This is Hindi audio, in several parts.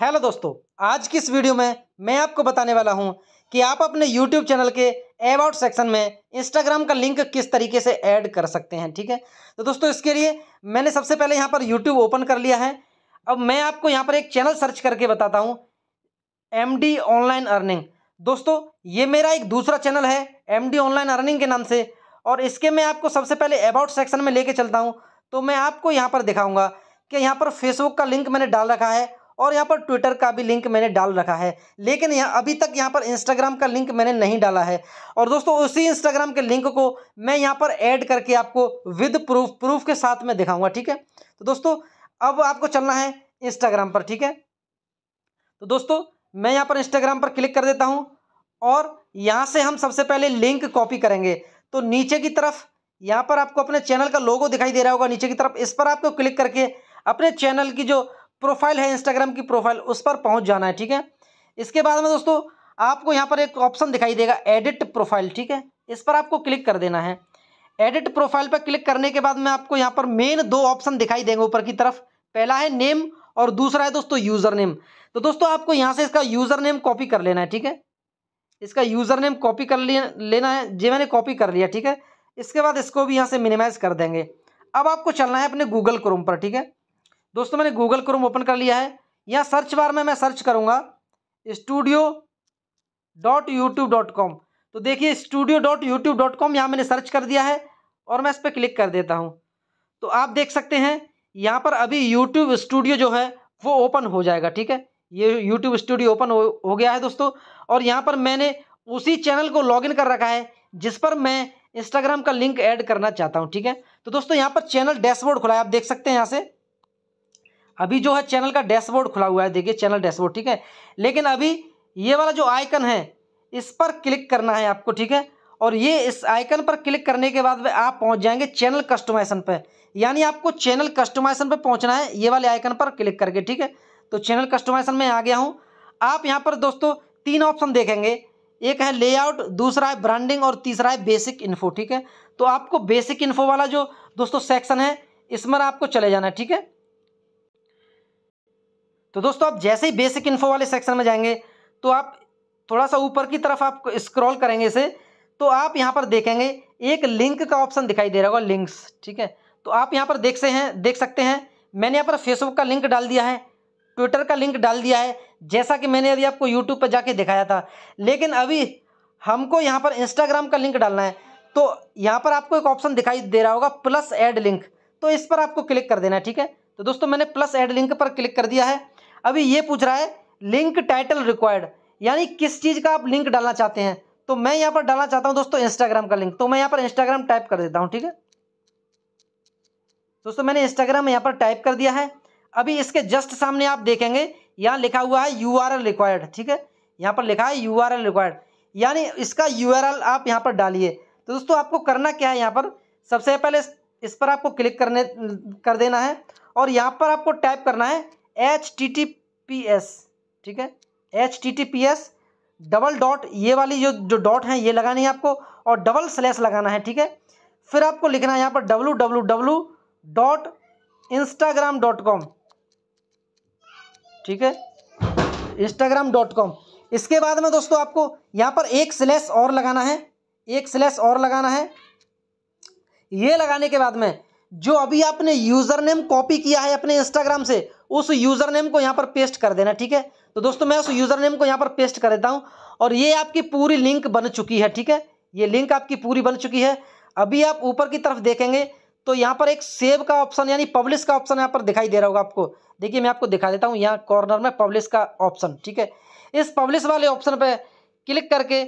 हेलो दोस्तों आज की इस वीडियो में मैं आपको बताने वाला हूं कि आप अपने यूट्यूब चैनल के अबाउट सेक्शन में इंस्टाग्राम का लिंक किस तरीके से ऐड कर सकते हैं ठीक है तो दोस्तों इसके लिए मैंने सबसे पहले यहां पर यूट्यूब ओपन कर लिया है अब मैं आपको यहां पर एक चैनल सर्च करके बताता हूँ एम ऑनलाइन अर्निंग दोस्तों ये मेरा एक दूसरा चैनल है एम ऑनलाइन अर्निंग के नाम से और इसके मैं आपको सबसे पहले अबाउट सेक्शन में लेके चलता हूँ तो मैं आपको यहाँ पर दिखाऊँगा कि यहाँ पर फेसबुक का लिंक मैंने डाल रखा है और यहाँ पर ट्विटर का भी लिंक मैंने डाल रखा है लेकिन यहाँ अभी तक यहाँ पर इंस्टाग्राम का लिंक मैंने नहीं डाला है और दोस्तों उसी इंस्टाग्राम के लिंक को मैं यहाँ पर ऐड करके आपको विद प्रूफ प्रूफ के साथ में दिखाऊंगा ठीक है तो दोस्तों अब आपको चलना है इंस्टाग्राम पर ठीक है तो दोस्तों मैं यहाँ पर इंस्टाग्राम पर क्लिक कर देता हूँ और यहाँ से हम सबसे पहले लिंक कॉपी करेंगे तो नीचे की तरफ यहाँ पर आपको अपने चैनल का लोगो दिखाई दे रहा होगा नीचे की तरफ इस पर आपको क्लिक करके अपने चैनल की जो प्रोफाइल है इंस्टाग्राम की प्रोफाइल उस पर पहुंच जाना है ठीक है इसके बाद में दोस्तों आपको यहाँ पर एक ऑप्शन दिखाई देगा एडिट प्रोफाइल ठीक है इस पर आपको क्लिक कर देना है एडिट प्रोफाइल पर क्लिक करने के बाद में आपको यहाँ पर मेन दो ऑप्शन दिखाई देंगे ऊपर की तरफ पहला है नेम और दूसरा है दोस्तों यूज़र नेम तो दोस्तों आपको यहाँ से इसका यूज़र नेम कॉपी कर लेना है ठीक है इसका यूज़र नेम कॉपी कर लेना है जे मैंने कॉपी कर लिया ठीक है इसके बाद इसको भी यहाँ से मिनिमाइज़ कर देंगे अब आपको चलना है अपने गूगल क्रोम पर ठीक है दोस्तों मैंने गूगल क्रोम ओपन कर लिया है यहाँ सर्च बार में मैं सर्च करूँगा studio dot YouTube dot com तो देखिए studio dot YouTube dot com यहाँ मैंने सर्च कर दिया है और मैं इस पर क्लिक कर देता हूँ तो आप देख सकते हैं यहाँ पर अभी यूट्यूब स्टूडियो जो है वो ओपन हो जाएगा ठीक है ये यूट्यूब स्टूडियो ओपन हो, गया है दोस्तों और यहाँ पर मैंने उसी चैनल को इन कर रखा है जिस पर मैं इंस्टाग्राम का लिंक ऐड करना चाहता हूँ ठीक है तो दोस्तों यहाँ पर चैनल डैशबोर्ड खुला है आप देख सकते हैं यहाँ से अभी जो है चैनल का डैशबोर्ड खुला हुआ है देखिए चैनल डैशबोर्ड ठीक है लेकिन अभी ये वाला जो आइकन है इस पर क्लिक करना है आपको ठीक है और ये इस आइकन पर क्लिक करने के बाद आप पहुंच जाएंगे चैनल कस्टमाइजेशन पे यानी आपको चैनल कस्टमाइजेशन पे पहुंचना है ये वाले आइकन पर क्लिक करके ठीक है तो चैनल कस्टमाइजेशन में आ गया हूँ आप यहाँ पर दोस्तों तीन ऑप्शन देखेंगे एक है लेआउट दूसरा है ब्रांडिंग और तीसरा है बेसिक इन्फो ठीक है तो आपको बेसिक इन्फो वाला जो दोस्तों सेक्शन है इसमें आपको चले जाना है ठीक है तो दोस्तों आप जैसे ही बेसिक इन्फो वाले सेक्शन में जाएंगे तो आप थोड़ा सा ऊपर की तरफ आप स्क्रॉल करेंगे इसे तो आप यहाँ पर देखेंगे एक लिंक का ऑप्शन दिखाई दे रहा होगा लिंक्स ठीक है तो आप यहाँ पर देख से हैं देख सकते हैं मैंने यहाँ पर फेसबुक का लिंक डाल दिया है ट्विटर का लिंक डाल दिया है जैसा कि मैंने अभी आपको यूट्यूब पर जाके दिखाया था लेकिन अभी हमको यहाँ पर इंस्टाग्राम का लिंक डालना है तो यहाँ पर आपको एक ऑप्शन दिखाई दे रहा होगा प्लस एड लिंक तो इस पर आपको क्लिक कर देना है ठीक है तो दोस्तों मैंने प्लस एड लिंक पर क्लिक कर दिया है अभी ये पूछ रहा है लिंक टाइटल रिक्वायर्ड यानी किस चीज़ का आप लिंक डालना चाहते हैं तो मैं यहाँ पर डालना चाहता हूँ दोस्तों इंस्टाग्राम का लिंक तो मैं यहाँ पर इंस्टाग्राम टाइप कर देता हूँ ठीक है दोस्तों मैंने इंस्टाग्राम यहाँ पर टाइप कर दिया है अभी इसके जस्ट सामने आप देखेंगे यहाँ लिखा हुआ है यू आर एल रिक्वायर्ड ठीक है यहाँ पर लिखा है यू आर एल रिक्वायर्ड यानी इसका यू आर एल आप यहाँ पर डालिए तो दोस्तों आपको करना क्या है यहाँ पर सबसे पहले इस पर आपको क्लिक करने कर देना है और यहाँ पर आपको टाइप करना है H T T P S ठीक है H T T P S double dot ये वाली जो जो डॉट है ये लगानी है आपको और डबल स्लैश लगाना है ठीक है फिर आपको लिखना है यहाँ पर W W W dot Instagram dot com ठीक है इंस्टाग्राम डॉट कॉम इसके बाद में दोस्तों आपको यहाँ पर एक स्लैश और लगाना है एक स्लैश और लगाना है ये लगाने के बाद में जो अभी आपने यूज़र नेम कॉपी किया है अपने इंस्टाग्राम से उस यूज़र नेम को यहाँ पर पेस्ट कर देना ठीक है तो दोस्तों मैं उस यूज़र नेम को यहाँ पर पेस्ट कर देता हूँ और ये आपकी पूरी लिंक बन चुकी है ठीक है ये लिंक आपकी पूरी बन चुकी है अभी आप ऊपर की तरफ देखेंगे तो यहाँ पर एक सेव का ऑप्शन यानी पब्लिश का ऑप्शन यहाँ पर दिखाई दे रहा होगा आपको देखिए मैं आपको दिखा देता हूँ यहाँ कॉर्नर में पब्लिश का ऑप्शन ठीक है इस पब्लिश वाले ऑप्शन पर क्लिक करके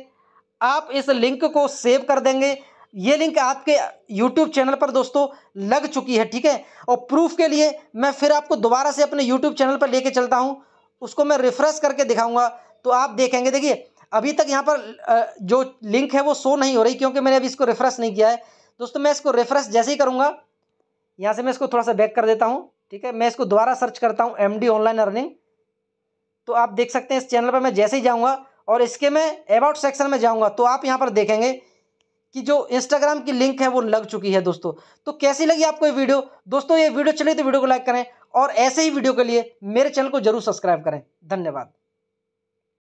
आप इस लिंक को सेव कर देंगे ये लिंक आपके यूट्यूब चैनल पर दोस्तों लग चुकी है ठीक है और प्रूफ के लिए मैं फिर आपको दोबारा से अपने यूट्यूब चैनल पर लेके चलता हूँ उसको मैं रिफ्रेश करके दिखाऊंगा तो आप देखेंगे देखिए अभी तक यहाँ पर जो लिंक है वो शो नहीं हो रही क्योंकि मैंने अभी इसको रिफ्रेश नहीं किया है दोस्तों मैं इसको रिफ्रेश जैसे ही करूँगा यहाँ से मैं इसको थोड़ा सा बैक कर देता हूँ ठीक है मैं इसको दोबारा सर्च करता हूँ एम ऑनलाइन अर्निंग तो आप देख सकते हैं इस चैनल पर मैं जैसे ही जाऊँगा और इसके मैं अबाउट सेक्शन में जाऊँगा तो आप यहाँ पर देखेंगे कि जो इंस्टाग्राम की लिंक है वो लग चुकी है दोस्तों तो कैसी लगी आपको ये वीडियो दोस्तों ये वीडियो चले तो वीडियो को लाइक करें और ऐसे ही वीडियो के लिए मेरे चैनल को जरूर सब्सक्राइब करें धन्यवाद